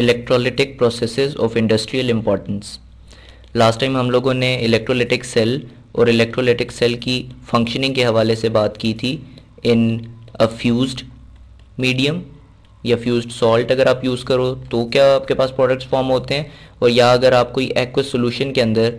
Electrolytic processes of industrial importance last time हम लोगों ने इलेक्ट्रोलिटिक सेल और इलेक्ट्रोलिटिक सेल की फंक्शनिंग के हवाले से बात की थी इन अ फ्यूज्ड मीडियम या फ्यूज्ड सॉल्ट अगर आप यूज़ करो तो क्या आपके पास प्रोडक्ट्स फॉर्म होते हैं और या अगर आप कोई एक्वस सोल्यूशन के अंदर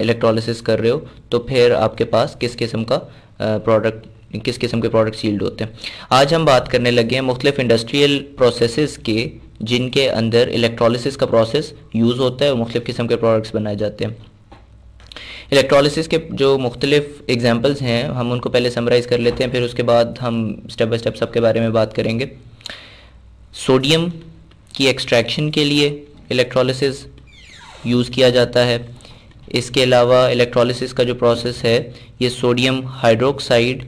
इलेक्ट्रोलिसिस कर रहे हो तो फिर आपके पास किस किस्म का प्रोडक्ट किस किस्म के प्रोडक्ट सील्ड होते हैं आज हम बात करने लगे हैं मुख्तलिफ इंडस्ट्रियल प्रोसेस के जिनके अंदर इलेक्ट्रोलिसिस का प्रोसेस यूज़ होता है और मुख्तलिफ किस्म के प्रोडक्ट्स बनाए जाते हैं इलेक्ट्रोलिसिस के जो मुख्तलिफ एग्जाम्पल्स हैं हम उनको पहले समराइज़ कर लेते हैं फिर उसके बाद हम स्टेप बाई स्टेप सब के बारे में बात करेंगे सोडियम की एक्सट्रैक्शन के लिए इलेक्ट्रोलिसिस यूज़ किया जाता है इसके अलावा इलेक्ट्रोलिसिस का जो प्रोसेस है ये सोडियम हाइड्रोक्साइड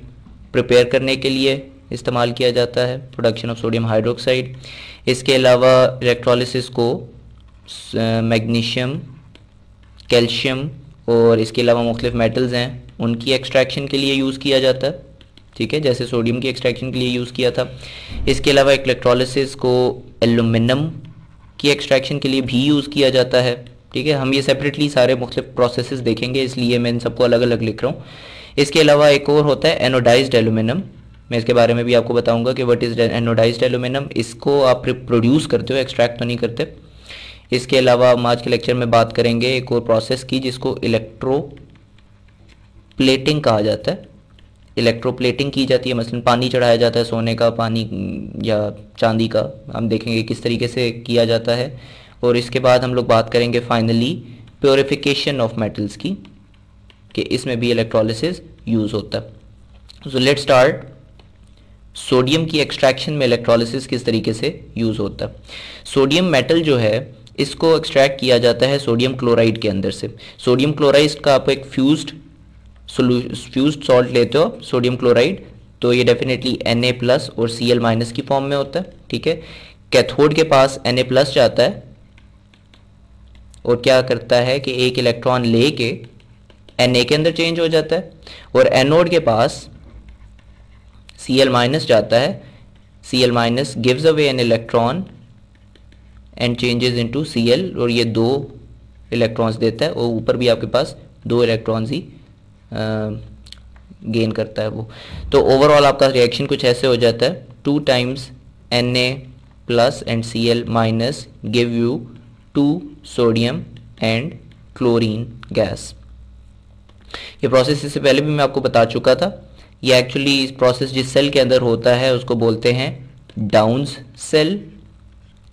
प्रिपेयर करने के लिए इस्तेमाल किया जाता है प्रोडक्शन ऑफ सोडियम हाइड्रोक्साइड इसके अलावा इलेक्ट्रोलिसिस को मैग्नीशियम uh, कैल्शियम और इसके अलावा मुख्तफ मेटल्स हैं उनकी एक्सट्रैक्शन के लिए यूज़ किया जाता है ठीक है जैसे सोडियम की एक्सट्रैक्शन के लिए यूज़ किया था इसके अलावा इलेक्ट्रोलिसिस को एलुमिनम की एक्सट्रैक्शन के लिए भी यूज़ किया जाता है ठीक है हम ये सेपरेटली सारे मुख्तलिफ प्रोसेस देखेंगे इसलिए मैं इन सबको अलग अलग लिख रहा हूँ इसके अलावा एक और होता है एनोडाइज्ड एलुमिनियम मैं इसके बारे में भी आपको बताऊंगा कि वट इज़ एनोडाइज्ड एलुमिनियम इसको आप प्रोड्यूस करते हो एक्सट्रैक्ट तो नहीं करते इसके अलावा हम आज के लेक्चर में बात करेंगे एक और प्रोसेस की जिसको इलेक्ट्रो प्लेटिंग कहा जाता है इलेक्ट्रोप्लेटिंग की जाती है मसलन पानी चढ़ाया जाता है सोने का पानी या चांदी का हम देखेंगे किस तरीके से किया जाता है और इसके बाद हम लोग बात करेंगे फाइनली प्योरिफिकेशन ऑफ मेटल्स की कि इसमें भी इलेक्ट्रोलिसिस यूज़ होता है सो लेट स्टार्ट सोडियम की एक्सट्रैक्शन में इलेक्ट्रोलिसिस किस तरीके से यूज़ होता है सोडियम मेटल जो है इसको एक्सट्रैक्ट किया जाता है सोडियम क्लोराइड के अंदर से सोडियम क्लोराइड का आप एक फ्यूज्ड फ्यूज्ड सॉल्ट लेते हो सोडियम क्लोराइड तो ये डेफिनेटली एन प्लस और सी माइनस की फॉर्म में होता है ठीक है कैथोड के पास एन प्लस जाता है और क्या करता है कि एक इलेक्ट्रॉन लेके एन ए के अंदर चेंज हो जाता है और एनोड के पास सी एल माइनस जाता है C L minus gives away an electron and changes into C L और ये दो इलेक्ट्रॉन्स देता है और ऊपर भी आपके पास दो इलेक्ट्रॉन्स ही गेन करता है वो तो ओवरऑल आपका रिएक्शन कुछ ऐसे हो जाता है two times N A plus and C L minus give you two sodium and chlorine gas ये प्रोसेस इससे पहले भी मैं आपको बता चुका था ये एक्चुअली इस प्रोसेस जिस सेल के अंदर होता है उसको बोलते हैं डाउन्स सेल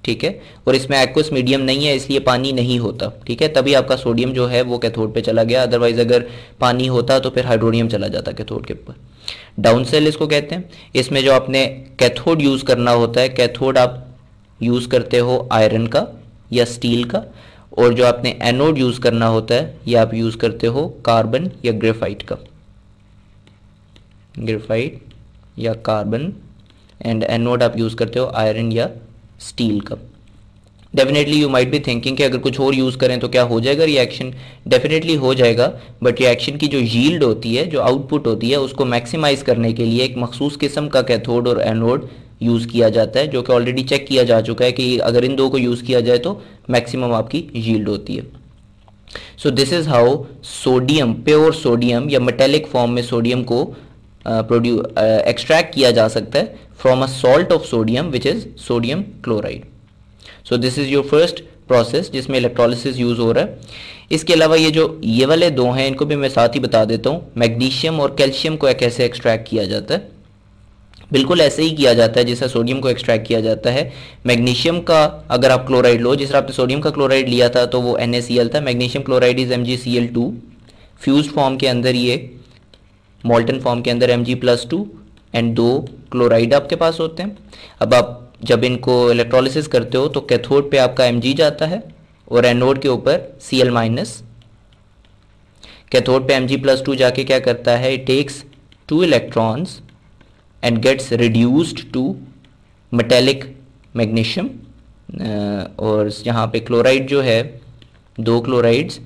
ठीक है और इसमें एक्वस मीडियम नहीं है इसलिए पानी नहीं होता ठीक है तभी आपका सोडियम जो है वो कैथोड पे चला गया अदरवाइज अगर पानी होता तो फिर हाइड्रोनियम चला जाता कैथोड के ऊपर डाउन सेल इसको कहते हैं इसमें जो आपने कैथोड यूज़ करना होता है कैथोड आप यूज़ करते हो आयरन का या स्टील का और जो आपने एनोड यूज़ करना होता है ये आप यूज़ करते हो कार्बन या ग्रेफाइट का ग्रेफाइट या कार्बन एंड एनोड आप यूज़ करते हो आयरन या स्टील का डेफिनेटली यू माइट भी थिंकिंग कि अगर कुछ और यूज़ करें तो क्या हो जाएगा रिएक्शन डेफिनेटली हो जाएगा बट रिएक्शन की जो यील्ड होती है जो आउटपुट होती है उसको मैक्सिमाइज करने के लिए एक मखसूस किस्म का कैथोड और एनोड यूज़ किया जाता है जो कि ऑलरेडी चेक किया जा चुका है कि अगर इन दो को यूज़ किया जाए तो मैक्सिमम आपकी यील्ड होती है so this is how sodium pure sodium या मेटेलिक फॉर्म में सोडियम को प्रोड्यू uh, एक्सट्रैक्ट uh, किया जा सकता है from a salt of sodium which is sodium chloride so this is your first process जिसमें इलेक्ट्रोलिसिस यूज़ हो रहा है इसके अलावा ये जो ये वाले दो हैं इनको भी मैं साथ ही बता देता हूँ मैग्नीशियम और कैल्शियम को कैसे एक्सट्रैक्ट किया जाता है बिल्कुल ऐसे ही किया जाता है जैसा सोडियम को एक्सट्रैक्ट किया जाता है मैग्नीशियम का अगर आप क्लोराइड लो जिस तरह आपने सोडियम का क्लोराइड लिया था तो वो एन था magnesium chloride is M G C L two fuse form के अंदर ये मोल्टन फॉर्म के अंदर M G plus two and दो क्लोराइड आपके पास होते हैं अब आप जब इनको इलेक्ट्रोलिसिस करते हो तो कैथोड पे आपका एम जाता है और एनोड के ऊपर सी एल माइनस कैथोड पे एम जी प्लस टू जाके क्या करता है it takes two electrons and gets reduced to metallic magnesium uh, और यहाँ पे क्लोराइड जो है दो क्लोराइड्स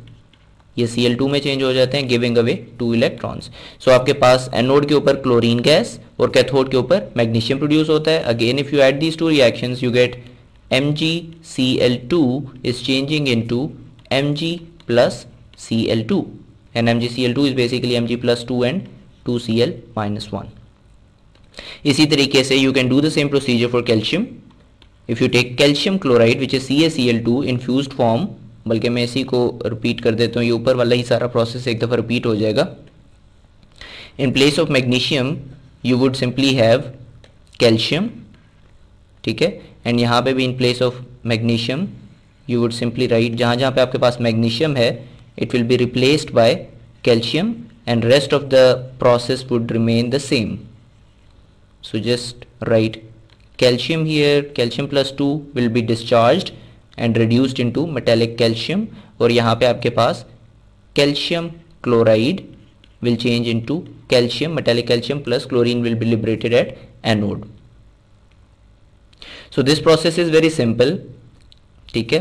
ये Cl2 में चेंज हो जाते हैं giving away two electrons so आपके पास एनोड के ऊपर क्लोरीन गैस और कैथोड के ऊपर मैग्नीशियम प्रोड्यूस होता है again if you add these two reaction you get M M G G C C L L two two two is changing in plus and M G C L two is basically M G plus two and two C L minus one इसी तरीके से you can do the same procedure for calcium if you take calcium chloride which is C A C L two infuse form बल्कि मैं इसी को repeat कर देता हूँ ये ऊपर वाला ही सारा प्रोसेस एक दफ़ा रिपीट हो जाएगा in place of magnesium you would simply have calcium ठीक है एंड यहाँ पे भी in place of magnesium you would simply write जहाँ जहाँ पे आपके पास मैग्नीशियम है it will be replaced by calcium and rest of the process would remain the same so just write calcium here calcium plus 2 will be discharged and reduced into metallic calcium और यहाँ पे आपके पास calcium chloride will change into calcium metallic calcium plus chlorine will be liberated at anode so this process is very simple ठीक है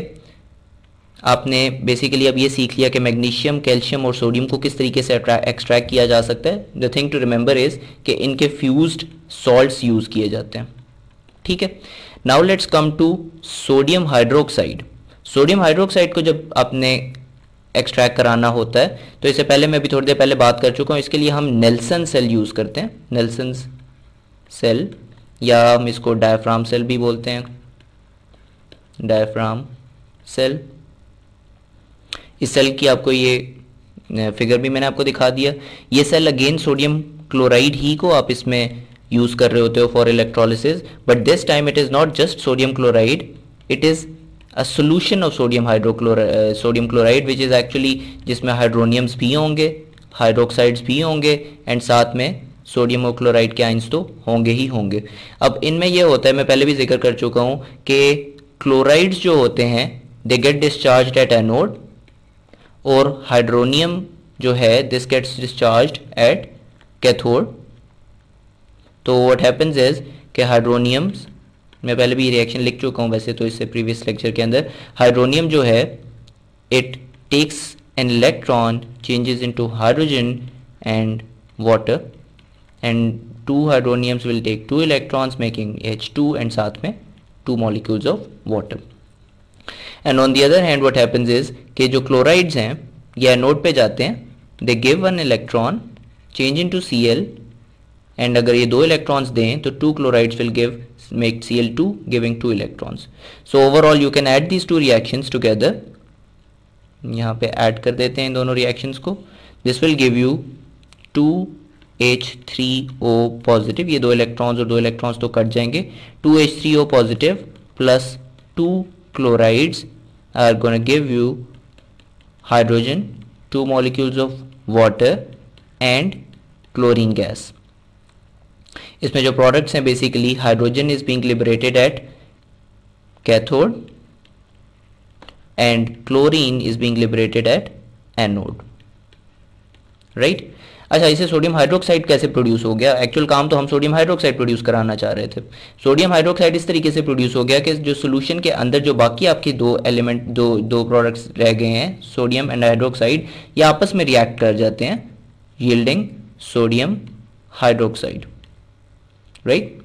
आपने basically अब ये सीख लिया कि मैग्नीशियम कैल्शियम और सोडियम को किस तरीके से एक्सट्रैक्ट किया जा सकता है the thing to remember is कि इनके फ्यूज्ड सॉल्ट्स यूज़ किए जाते हैं ठीक है now let's come to sodium hydroxide sodium hydroxide को जब आपने एक्सट्रैक्ट कराना होता है तो इससे पहले मैं भी थोड़ी देर पहले बात कर चुका हूँ इसके लिए हम नेल्सन सेल यूज़ करते हैं नेल्सन सेल या हम इसको डायफ्राम सेल भी बोलते हैं डायफ्राम सेल इस सेल की आपको ये फिगर भी मैंने आपको दिखा दिया ये सेल अगेन सोडियम क्लोराइड ही को आप इसमें यूज़ कर रहे होते हो for electrolysis but this time it is not just sodium chloride it is a solution of sodium hydrochlora sodium chloride which is actually जिसमें हाइड्रोनियम्स भी होंगे हाइड्रोक्साइड्स भी होंगे एंड साथ में सोडियम और क्लोराइड के आइंस तो होंगे ही होंगे अब इनमें यह होता है मैं पहले भी जिक्र कर चुका हूँ कि क्लोराइड्स जो होते हैं they get discharge at anode और हाइड्रोनियम जो है this gets discharge at cathode तो व्हाट हैपन्स इज के हाइड्रोनियम्स मैं पहले भी रिएक्शन लिख चुका हूँ वैसे तो इससे प्रीवियस लेक्चर के अंदर हाइड्रोनियम जो है it takes an electron changes into hydrogen and water and two hydroniums will take two electrons making H two and साथ में two molecules of water and on the other hand what happens is के जो chlorides हैं ये anode पे जाते हैं they give one electron change into C L and अगर ये दो इलेक्ट्रॉन्स दें तो two chlorides will give make C L to giving two electrons so overall you can add these two reactions together यहाँ पे add कर देते हैं दोनों रिएक्शंस को this will give you two H three O positive ये दो electrons और दो इलेक्ट्रॉन्स तो कट जाएंगे two H three O positive plus two chlorides are going to give you hydrogen, two molecules of water and chlorine gas. Is major products हैं basically hydrogen is being liberated at cathode and chlorine is being liberated at anode right अच्छा इसे sodium hydroxide कैसे produce हो गया actual काम तो हम sodium hydroxide produce कराना चाह रहे थे सोडियम हाइड्रोक्साइड इस तरीके से प्रोड्यूस हो गया कि जो सोल्यूशन के अंदर जो बाकी आपके दो एलिमेंट दो दो प्रोडक्ट्स रह गए हैं सोडियम एंड हाइड्रोक्साइड ये आपस में रिएक्ट कर जाते हैं yielding sodium hydroxide right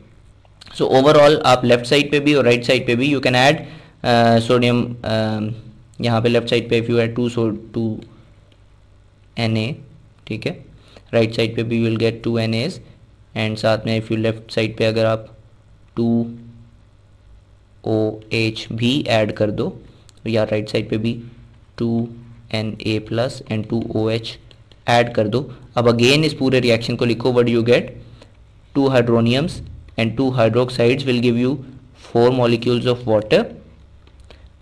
so overall आप लेफ्ट साइड पे भी और राइट साइड पे भी यू कैन ऐड सोडियम यहाँ पे लेफ्ट साइड पे if you add two so two N A ठीक है राइट साइड पे भी will get two N as and साथ में इफ़ यू लेफ्ट साइड पे अगर आप टू ओ एच भी ऐड कर दो या राइट साइड पे भी two N A plus and two O H add कर दो अब अगेन इस पूरे रिएक्शन को लिखो what you get to हाइड्रोनियम्स and two hydroxides will give you four molecules of water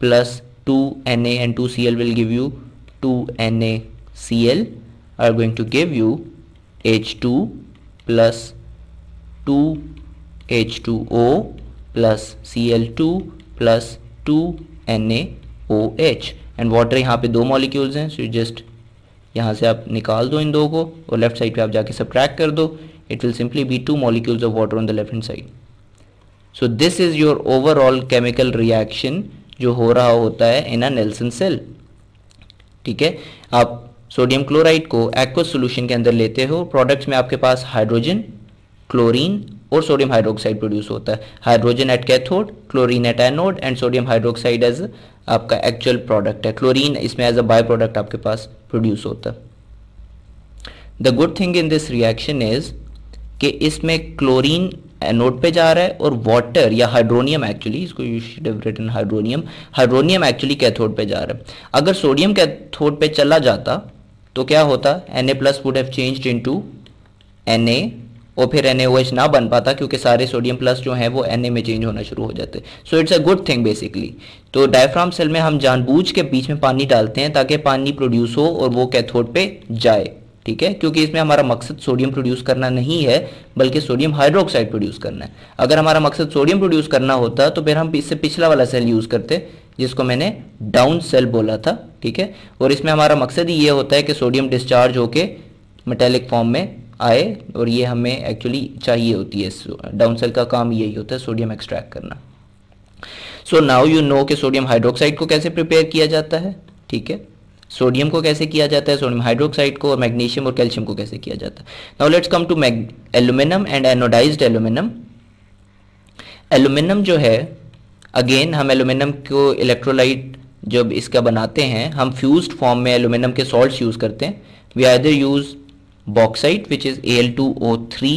plus two N A and two C L will give you two N A C L are going to give you H two plus two H two O plus C L two plus two N A O H and water यहाँ पे दो molecules हैं so just यहाँ से आप निकाल दो इन दो को और लेफ्ट साइड पे आप जाके सब कर दो it will simply be two molecules of water on the left hand side so this is your overall chemical reaction जो हो रहा होता है इन अ नेल्सन सेल ठीक है आप सोडियम क्लोराइड को एक्वस सोल्यूशन के अंदर लेते हो प्रोडक्ट्स में आपके पास हाइड्रोजन क्लोरीन और सोडियम हाइड्रोक्साइड प्रोड्यूस होता है hydrogen at cathode chlorine at anode and sodium hydroxide as आपका एक्चुअल प्रोडक्ट है क्लोरीन इसमें एज अ बाय प्रोडक्ट आपके पास प्रोड्यूस होता है the good thing in this reaction is कि इसमें क्लोरीन एनोड पे जा रहा है और वाटर या हाइड्रोनियम एक्चुअली इसको you should have written hydronium hydronium actually cathode पे जा रहा है अगर सोडियम कैथोड पे चला जाता तो क्या होता N A plus would have changed into N A और फिर एन ना बन पाता क्योंकि सारे सोडियम प्लस जो है वो एन में चेंज होना शुरू हो जाते so it's a good thing basically तो डायफ्राम सेल में हम जानबूझ के बीच में पानी डालते हैं ताकि पानी प्रोड्यूस हो और वो कैथोड पे जाए ठीक है क्योंकि इसमें हमारा मकसद सोडियम प्रोड्यूस करना नहीं है बल्कि सोडियम हाइड्रोक्साइड प्रोड्यूस करना है अगर हमारा मकसद सोडियम प्रोड्यूस करना होता तो फिर हम इससे पिछला वाला सेल यूज़ करते जिसको मैंने डाउन सेल बोला था ठीक है और इसमें हमारा मकसद ही ये होता है कि सोडियम डिस्चार्ज होके मेटेलिक फॉर्म में आए और ये हमें एक्चुअली चाहिए होती है डाउन सेल का काम यही होता है सोडियम एक्सट्रैक्ट करना सो नाउ यू नो कि सोडियम हाइड्रोक्साइड को कैसे प्रिपेयर किया जाता है ठीक है सोडियम को कैसे किया जाता है सोडियम हाइड्रोक्साइड को और मैग्नीशियम और कैल्शियम को कैसे किया जाता है now let's come to mag aluminium and anodised aluminium aluminium जो है अगेन हम एलुमिनियम को इलेक्ट्रोलाइट जब इसका बनाते हैं हम फ्यूज फॉर्म में एलुमिनियम के सॉल्ट्स यूज़ करते हैं we rather use bauxite which is A L two O three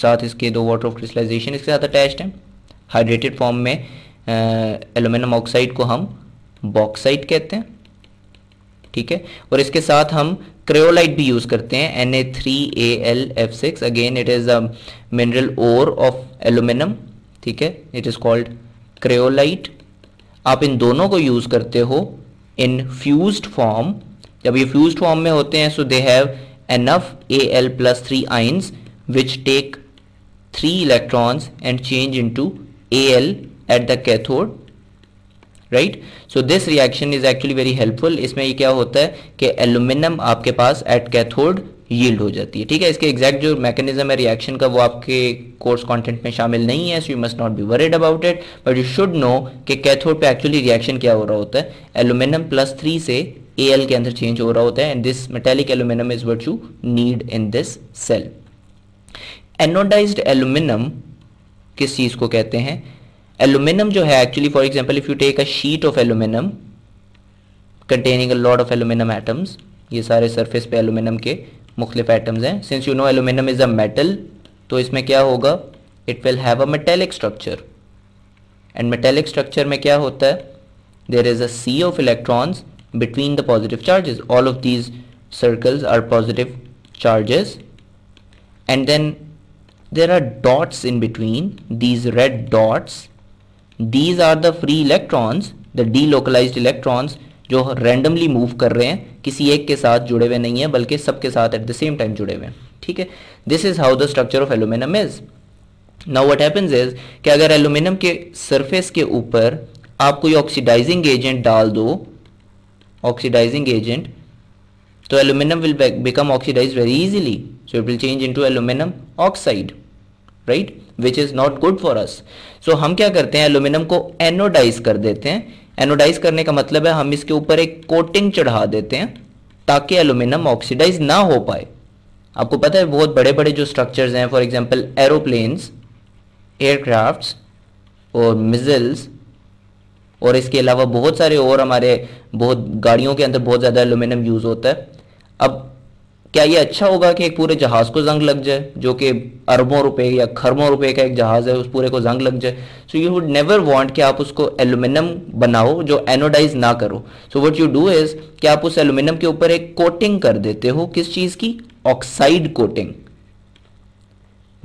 साथ इसके दो वाटर ऑफ क्रिस्टलाइजेशन इसके साथ अटैच्ड हैं हाइड्रेटेड फॉर्म में एलुमिनियम ऑक्साइड को हम बॉक्साइट कहते हैं ठीक है और इसके साथ हम क्रेओलाइट भी यूज़ करते हैं N A three A L F six again it is a mineral ore of aluminium ठीक है इट इज़ कॉल्ड क्रेओलाइट आप इन दोनों को यूज़ करते हो इन फ्यूज फॉर्म जब ये फ्यूज फॉर्म में होते हैं so they have enough A L plus three ions which take three electrons and change into A L at the cathode right so this reaction is actually very helpful इसमें ये क्या होता है कि aluminium आपके पास at cathode yield हो जाती है ठीक है इसके एग्जैक्ट जो मैकेनिज्म है रिएक्शन का वो आपके कोर्स कंटेंट में शामिल नहीं है so you must not be worried about it but you should know कि कैथोड पे एक्चुअली रिएक्शन क्या हो रहा होता है एल्यूमिनियम प्लस थ्री से ए एल के अंदर चेंज हो रहा होता है and this metallic aluminium is what you need in this cell anodize aluminium किस चीज़ को कहते हैं एल्यूमिनियम जो है actually for example if you take a sheet of aluminium containing a lot of aluminium atoms ये सारे सरफेस पे एल्यूमिनियम के मुख्तलिफ एटम्स हैं since you know aluminium is a metal तो इसमें क्या होगा it will have a metallic structure and metallic structure में क्या होता है there is a sea of electrons between the positive charges all of these circles are positive charges and then there are dots in between these red dots these are the free electrons the delocalize electrons जो randomly move कर रहे हैं किसी एक के साथ जुड़े हुए नहीं है बल्कि सबके साथ एट द सेम टाइम जुड़े हुए हैं ठीक है this is how the structure of aluminium is now what happens is कि अगर एलुमिनियम के सरफेस के ऊपर आप कोई ऑक्सीडाइजिंग एजेंट डाल दो ऑक्सीडाइजिंग एजेंट तो aluminium will oxidize very easily so it will change into aluminium oxide right which is not good for us so हम क्या करते हैं एल्यूमिनियम को एनोडाइज कर देते हैं एनोडाइज करने का मतलब है हम इसके ऊपर एक कोटिंग चढ़ा देते हैं ताकि एलुमिनियम ऑक्सीडाइज ना हो पाए आपको पता है बहुत बड़े बड़े जो स्ट्रक्चर्स हैं फॉर एग्जांपल एरोप्लेन्स एयरक्राफ्ट्स और मिजल्स और इसके अलावा बहुत सारे और हमारे बहुत गाड़ियों के अंदर बहुत ज़्यादा एलुमिनियम यूज़ होता है अब क्या ये अच्छा होगा कि एक पूरे जहाज को जंग लग जाए जो कि अरबों रुपए या खरबों रुपए का एक जहाज है उस पूरे को जंग लग जाए so you would never want कि आप उसको एल्यूमिनियम बनाओ जो एनोडाइज ना करो so what you do is कि आप उस एल्यूमिनियम के ऊपर एक कोटिंग कर देते हो किस चीज की oxide coating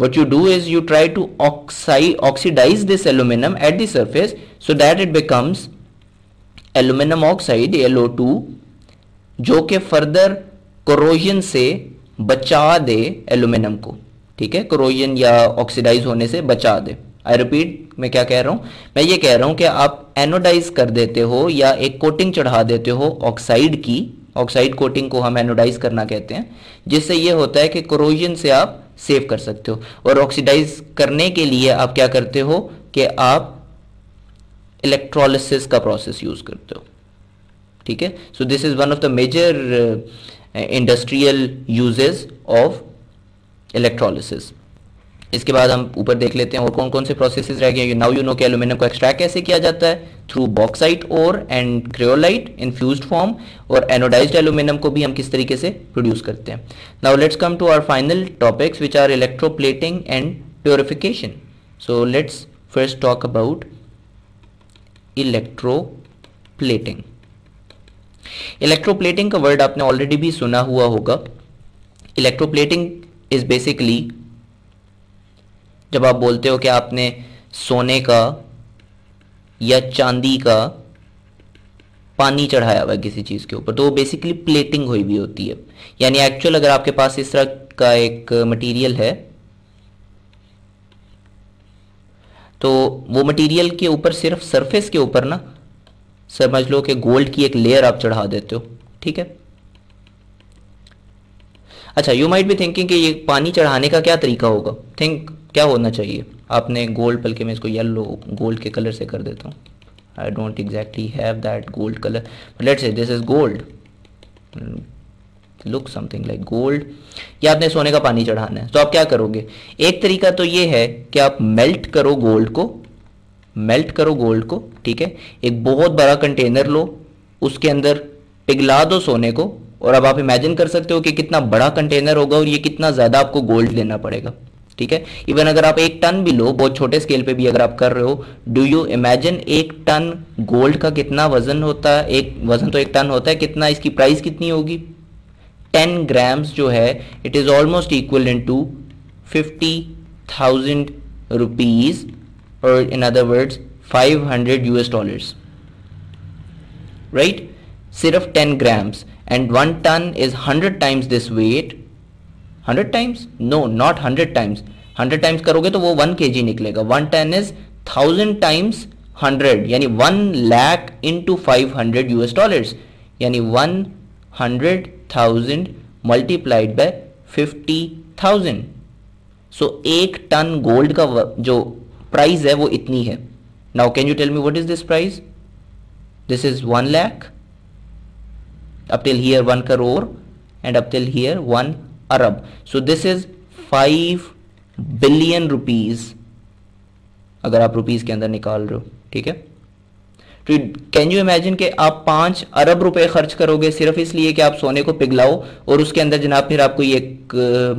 what you do is you try to oxide oxidize this aluminum at the so that it becomes aluminium oxide allow to जो कि फर्दर क्रोजन से बचा दे एल्यूमिनियम को ठीक है क्रोजन या ऑक्सीडाइज होने से बचा दे आई रिपीट मैं क्या कह रहा हूं मैं ये कह रहा हूं कि आप एनोडाइज कर देते हो या एक कोटिंग चढ़ा देते हो ऑक्साइड की ऑक्साइड कोटिंग को हम एनोडाइज करना कहते हैं जिससे ये होता है कि क्रोजन से आप सेव कर सकते हो और ऑक्सीडाइज करने के लिए आप क्या करते हो कि आप इलेक्ट्रोलिसिस का प्रोसेस यूज करते हो ठीक है so this is one of the major industrial uses of electrolysis इसके बाद हम ऊपर देख लेते हैं और कौन कौन से प्रोसेसेस रह गए नाउ यू नो कि एलुमिनियम को एक्सट्रैक्ट कैसे किया जाता है थ्रू बॉक्साइट और एंड क्रियोलाइट फ्यूज फॉर्म और एनोडाइज एलुमिनियम को भी हम किस तरीके से प्रोड्यूस करते हैं now let's come to our final topics which are electroplating and purification so let's first talk about electroplating electroplating का वर्ड आपने ऑलरेडी भी सुना हुआ होगा इलेक्ट्रोप्लेटिंग इज बेसिकली जब आप बोलते हो कि आपने सोने का या चांदी का पानी चढ़ाया हुआ किसी चीज़ के ऊपर तो वो बेसिकली प्लेटिंग हुई भी होती है यानी एक्चुअल अगर आपके पास इस तरह का एक मटेरियल है तो वो मटेरियल के ऊपर सिर्फ सरफेस के ऊपर ना समझ लो कि गोल्ड की एक लेयर आप चढ़ा देते हो ठीक है अच्छा यू माइट भी थिंकिंग कि ये पानी चढ़ाने का क्या तरीका होगा थिंक क्या होना चाहिए आपने गोल्ड बल्कि मैं इसको येलो गोल्ड के कलर से कर देता हूँ I don't exactly have that gold colour let's say this is gold look something like gold या आपने सोने का पानी चढ़ाना है तो आप क्या करोगे एक तरीका तो ये है कि आप मेल्ट करो गोल्ड को मेल्ट करो गोल्ड को ठीक है एक बहुत बड़ा कंटेनर लो उसके अंदर पिघला दो सोने को और अब आप इमेजिन कर सकते हो कि कितना बड़ा कंटेनर होगा और ये कितना ज़्यादा आपको गोल्ड लेना पड़ेगा ठीक है इवन अगर आप एक टन भी लो बहुत छोटे स्केल पे भी अगर आप कर रहे हो डू यू इमेजिन एक टन गोल्ड का कितना वजन होता है एक वजन तो एक टन होता है कितना इसकी प्राइस कितनी होगी टेन ग्राम्स जो है it is almost equal into fifty thousand rupees or in other words 500 US dollars right of 10 grams and 1 ton is 100 times this weight 100 times no not 100 times 100 times करोगे तो वो 1 kg निकलेगा 1 ton is 1000 times 100 यानी 1 lakh into 500 US dollars यानी 100,000 multiplied by 50,000 so so, एक ton gold का जो price है वो इतनी है now can you tell me what is this price this is one lakh up till here 1 crore and up till here 1 arab so this is 5 अगर आप rupees के अंदर निकाल रहे हो ठीक है तो कैन यू इमेजिन कि आप पांच अरब रुपए खर्च करोगे सिर्फ इसलिए कि आप सोने को पिघलाओ और उसके अंदर जनाब फिर आपको ये एक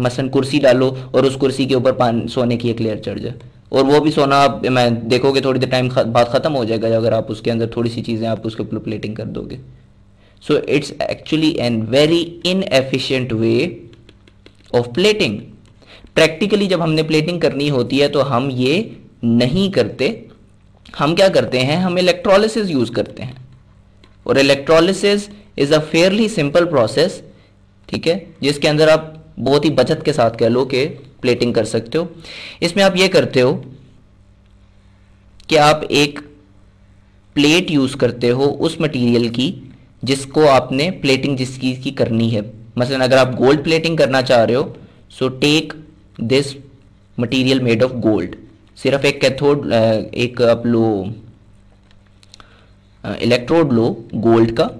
मसन कुर्सी डालो और उस कुर्सी के ऊपर सोने की एक लेयर चढ़ जाए और वो भी सोना आप मैं देखोगे थोड़ी देर टाइम बाद ख़त्म हो जाएगा अगर आप उसके अंदर थोड़ी सी चीज़ें आप उसके ऊपर प्लेटिंग कर दोगे so it's actually an very inefficient way of plating practically जब हमने प्लेटिंग करनी होती है तो हम ये नहीं करते हम क्या करते हैं हम इलेक्ट्रोलिसिस यूज़ करते हैं और electrolysis is a fairly simple process ठीक है जिसके अंदर आप बहुत ही बचत के साथ कह लो कि प्लेटिंग कर सकते हो इसमें आप ये करते हो कि आप एक प्लेट यूज़ करते हो उस मटेरियल की जिसको आपने प्लेटिंग जिस चीज़ की करनी है मसलन अगर आप गोल्ड प्लेटिंग करना चाह रहे हो so take this material made of gold सिर्फ एक कैथोड एक आप लो इलेक्ट्रोड लो गोल्ड का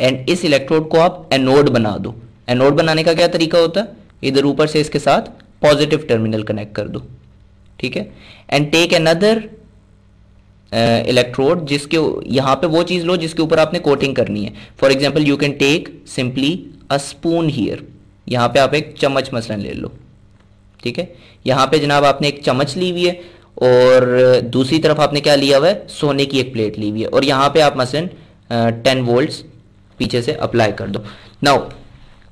एंड इस इलेक्ट्रोड को आप एनोड बना दो एनोड बनाने का क्या तरीका होता है इधर ऊपर से इसके साथ पॉजिटिव टर्मिनल कनेक्ट कर दो ठीक है एंड टेक अनदर इलेक्ट्रोड जिसके यहाँ पे वो चीज़ लो जिसके ऊपर आपने कोटिंग करनी है for example you can take simply a spoon here यहाँ पे आप एक चम्मच मसलन ले लो ठीक है यहाँ पे जनाब आपने एक चम्मच ली हुई है और दूसरी तरफ आपने क्या लिया हुआ है सोने की एक प्लेट ली हुई है और यहाँ पे आप मसलन टेन uh, वोल्ट पीछे से अप्लाई कर दो नाउ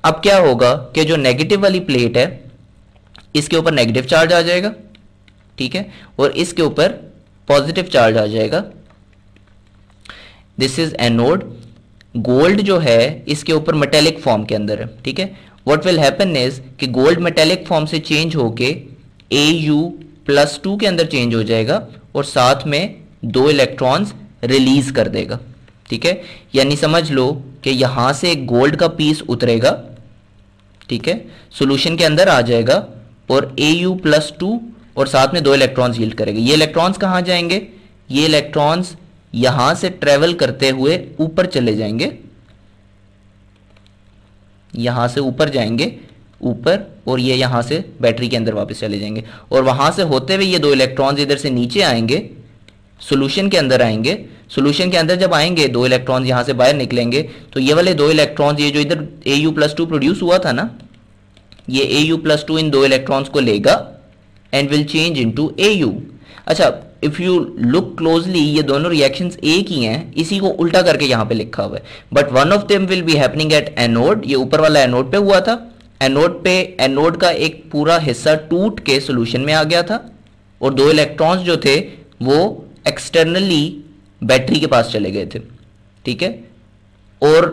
अब क्या होगा कि जो नेगेटिव वाली प्लेट है इसके ऊपर नेगेटिव चार्ज आ जाएगा ठीक है और इसके ऊपर पॉजिटिव चार्ज आ जाएगा दिस इज एनोड गोल्ड जो है इसके ऊपर मेटेलिक फॉर्म के अंदर है ठीक है वॉट विल हैपन इज कि गोल्ड मेटेलिक फॉर्म से चेंज होके ए यू प्लस टू के अंदर चेंज हो जाएगा और साथ में दो इलेक्ट्रॉन्स रिलीज कर देगा ठीक है यानी समझ लो कि यहां से गोल्ड का पीस उतरेगा ठीक है सोल्यूशन के अंदर आ जाएगा और ए यू प्लस टू और साथ में दो इलेक्ट्रॉन्स यील्ड करेगा ये इलेक्ट्रॉन्स कहाँ जाएंगे ये इलेक्ट्रॉन्स यहां से ट्रेवल करते हुए ऊपर चले जाएंगे यहां से ऊपर जाएंगे ऊपर और ये यहां से बैटरी के अंदर वापस चले जाएंगे और वहां से होते हुए ये दो इलेक्ट्रॉन्स इधर से नीचे आएंगे सोल्यूशन के अंदर आएंगे सोल्यूशन के अंदर जब आएंगे दो इलेक्ट्रॉन यहाँ से बाहर निकलेंगे तो ये वाले दो इलेक्ट्रॉन ये जो इधर A U plus two produce हुआ था ना ये ए यू प्लस टू इन दो इलेक्ट्रॉन्स को लेगा and will change into A U अच्छा इफ यू लुक क्लोजली ये दोनों रिएक्शन एक ही हैं इसी को उल्टा करके यहाँ पे लिखा हुआ है but one of them will be happening at anode ये ऊपर वाला एनोड पे हुआ था एनोड पे एनोड का एक पूरा हिस्सा टूट के सोल्यूशन में आ गया था और दो इलेक्ट्रॉन्स जो थे वो एक्सटर्नली बैटरी के पास चले गए थे ठीक है और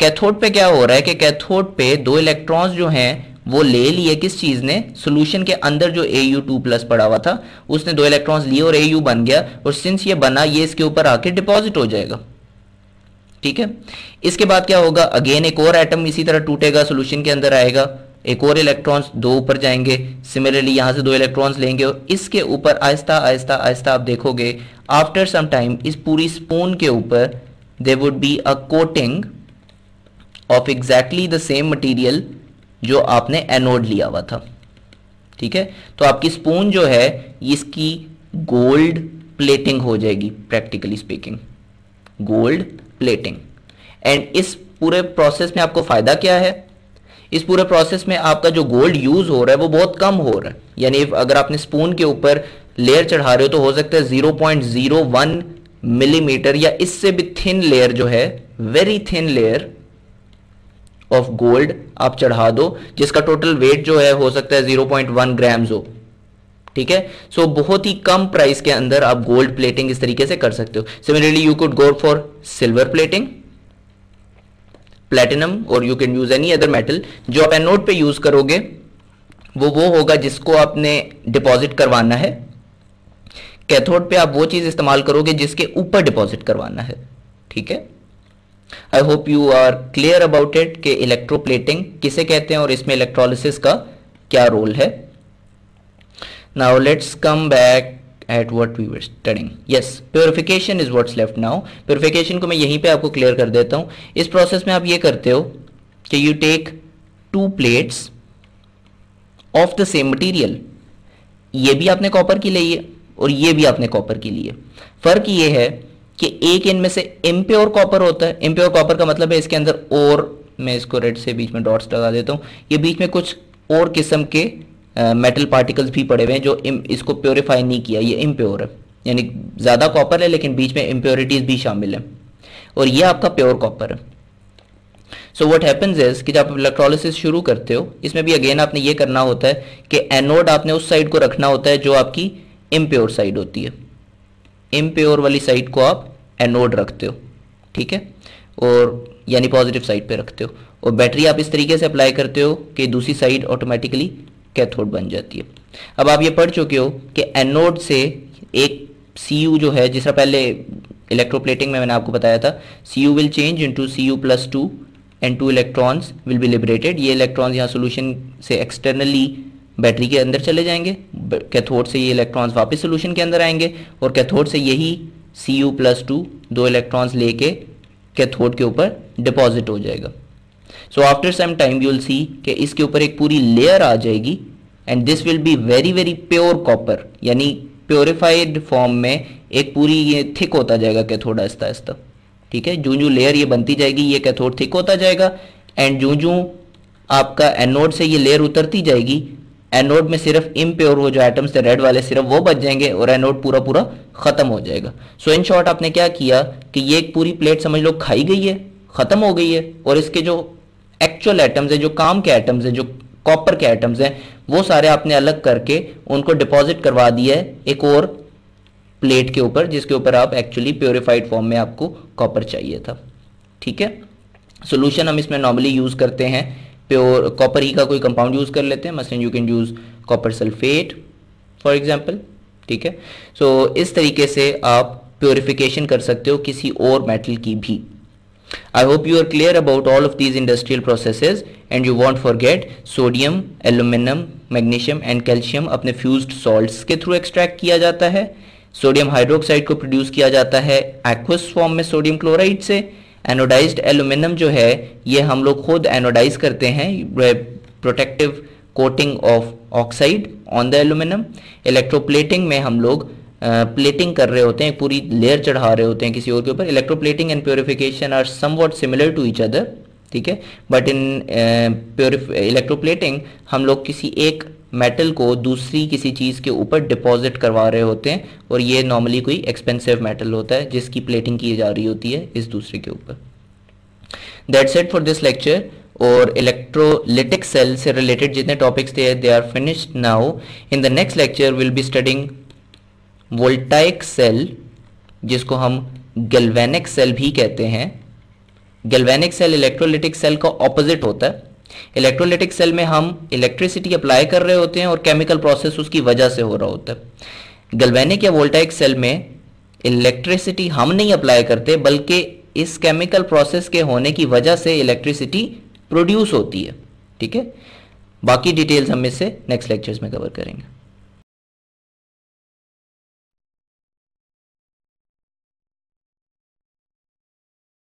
कैथोड पे क्या हो रहा है कि कैथोड पे दो इलेक्ट्रॉन्स जो हैं वो ले लिए किस चीज़ ने सोल्यूशन के अंदर जो ए यू टू प्लस पड़ा हुआ था उसने दो इलेक्ट्रॉन्स लिए और ए यू बन गया और सिंस ये बना ये इसके ऊपर आके डिपॉजिट हो जाएगा ठीक है इसके बाद क्या होगा अगेन एक और एटम इसी तरह टूटेगा सोल्यूशन के अंदर आएगा एक और इलेक्ट्रॉन्स दो ऊपर जाएंगे सिमिलरली यहाँ से दो इलेक्ट्रॉन्स लेंगे और इसके ऊपर आहिस्ता आहिस्ता आहिस्ता आप देखोगे आफ्टर सम टाइम इस पूरी स्पून के ऊपर they would be a coating of exactly the same material जो आपने एनोड लिया हुआ था ठीक है तो आपकी स्पून जो है इसकी गोल्ड प्लेटिंग हो जाएगी practically speaking gold plating and इस पूरे प्रोसेस में आपको फायदा क्या है इस पूरे प्रोसेस में आपका जो गोल्ड यूज हो रहा है वो बहुत कम हो रहा है यानी अगर आपने स्पून के ऊपर लेयर चढ़ा रहे हो तो हो सकता है zero zero point one millimetre या इससे भी थिन लेयर जो है very thin layer of gold आप चढ़ा दो जिसका टोटल वेट जो है हो सकता है जीरो वन ग्राम्स हो ठीक है सो so, बहुत ही कम प्राइस के अंदर आप गोल्ड प्लेटिंग इस तरीके से कर सकते हो similarly you could go for silver plating platinum और you can use any other metal जो आप एनोड पे यूज करोगे वो वो होगा जिसको आपने डिपॉजिट करवाना है कैथोड पे आप वो चीज इस्तेमाल करोगे जिसके ऊपर डिपॉजिट करवाना है ठीक है I hope you are clear about it कि इलेक्ट्रोप्लेटिंग किसे कहते हैं और इसमें इलेक्ट्रोलिसिस का क्या रोल है now let's come back at what we were studying yes purification is what's left now purification को मैं यहीं पे आपको clear कर देता हूँ इस process में आप ये करते हो कि you take two plates of the same material ये भी आपने copper की ली है और ये भी आपने कॉपर की ली है फर्क ये है कि एक इनमें से इम्प्योर कॉपर होता है इम्प्योर कॉपर का मतलब है इसके अंदर और मैं इसको रेड से बीच में डॉट्स लगा देता हूँ ये बीच में कुछ और किस्म के मेटल पार्टिकल्स भी पड़े हुए हैं जो इसको प्योरीफाई नहीं किया ये इम्प्योर है यानी ज़्यादा कॉपर है लेकिन बीच में इम्प्योरिटीज़ भी शामिल है और ये आपका प्योर कॉपर है सो वट हैपन्स इज कि जब आप इलेक्ट्रोलिसिस शुरू करते हो इसमें भी अगेन आपने ये करना होता है कि एनोड आपने उस साइड को रखना होता है जो आपकी इम्प्योर साइड होती है इम्प्योर वाली साइड को आप एनोड रखते हो ठीक है और यानी पॉजिटिव साइड पे रखते हो और बैटरी आप इस तरीके से अप्लाई करते हो कि दूसरी साइड ऑटोमेटिकली कैथोड बन जाती है अब आप ये पढ़ चुके हो कि एनोड से एक सी यू जो है जिसका पहले इलेक्ट्रोप्लेटिंग में मैंने आपको बताया था C U will change into C U plus two and two electrons will be liberated ये इलेक्ट्रॉन्स यहाँ सोल्यूशन से एक्सटर्नली बैटरी के अंदर चले जाएंगे कैथोड से ये इलेक्ट्रॉन्स वापस सोल्यूशन के अंदर आएंगे और कैथोड से यही सी यू प्लस टू दो इलेक्ट्रॉन्स लेके कैथोड के ऊपर डिपॉजिट हो जाएगा so after some time you will see कि इसके ऊपर एक पूरी लेयर आ जाएगी and this will be very very pure copper यानी प्योरीफाइड फॉर्म में एक पूरी ये थिक होता जाएगा कैथोडा आस्ता आस्ता ठीक है जूं जूं लेयर ये बनती जाएगी ये कैथोड थिक होता जाएगा एंड जूं जूं आपका एनोड से ये लेयर उतरती जाएगी एनोड में सिर्फ इम्प्योर हो जो आइटम्स थे रेड वाले सिर्फ वो बच जाएंगे और एनोड पूरा पूरा खत्म हो जाएगा सो इन शॉर्ट आपने क्या किया कि ये एक पूरी प्लेट समझ लो खाई गई है ख़त्म हो गई है और इसके जो एक्चुअल एटम्स है जो काम के एटम्स हैं जो कॉपर के एटम्स हैं वो सारे आपने अलग करके उनको डिपॉजिट करवा दिया है एक और प्लेट के ऊपर जिसके ऊपर आप एक्चुअली प्योरीफाइड फॉर्म में आपको कॉपर चाहिए था ठीक है सोल्यूशन हम इसमें नॉर्मली यूज़ करते हैं प्योर कॉपर ही का कोई कंपाउंड यूज़ कर लेते हैं मसलन you can use copper sulphate for example ठीक है सो so, इस तरीके से आप प्योरिफिकेशन कर सकते हो किसी और मेटल की भी I hope you are clear about all of these industrial processes and you won't forget sodium, aluminum, magnesium and calcium apne fused salts ke through extract kiya jata hai sodium hydroxide ko produce kiya jata hai aqueous form mein sodium chloride se anodized aluminum jo hai ye hum log khud anodize karte hain protective coating of oxide on the aluminum electroplating mein hum log plating कर रहे होते हैं पूरी layer चढ़ा रहे होते हैं किसी और के ऊपर electroplating and purification are somewhat similar to each other ठीक है बट इन प्योरिफ इलेक्ट्रोप्लेटिंग हम लोग किसी एक मेटल को दूसरी किसी चीज़ के ऊपर डिपॉजिट करवा रहे होते हैं और ये नॉर्मली कोई एक्सपेंसिव मेटल होता है जिसकी प्लेटिंग की जा रही होती है इस दूसरे के ऊपर that's it for this lecture और इलेक्ट्रोलिटिक सेल से रिलेटेड जितने टॉपिक्स थे they are finished now in the next lecture will be studying voltaic cell जिसको हम गैल्वेनिक सेल भी कहते हैं गैल्वेनिक सेल इलेक्ट्रोलिटिक सेल का ऑपोजिट होता है इलेक्ट्रोलिटिक सेल में हम इलेक्ट्रिसिटी अप्लाई कर रहे होते हैं और केमिकल प्रोसेस उसकी वजह से हो रहा होता है गल्वेनिक या वोल्टाइक सेल में इलेक्ट्रिसिटी हम नहीं अप्लाई करते बल्कि इस केमिकल प्रोसेस के होने की वजह से इलेक्ट्रिसिटी प्रोड्यूस होती है ठीक है बाकी डिटेल्स हम इससे नेक्स्ट लेक्चर्स में कवर करेंगे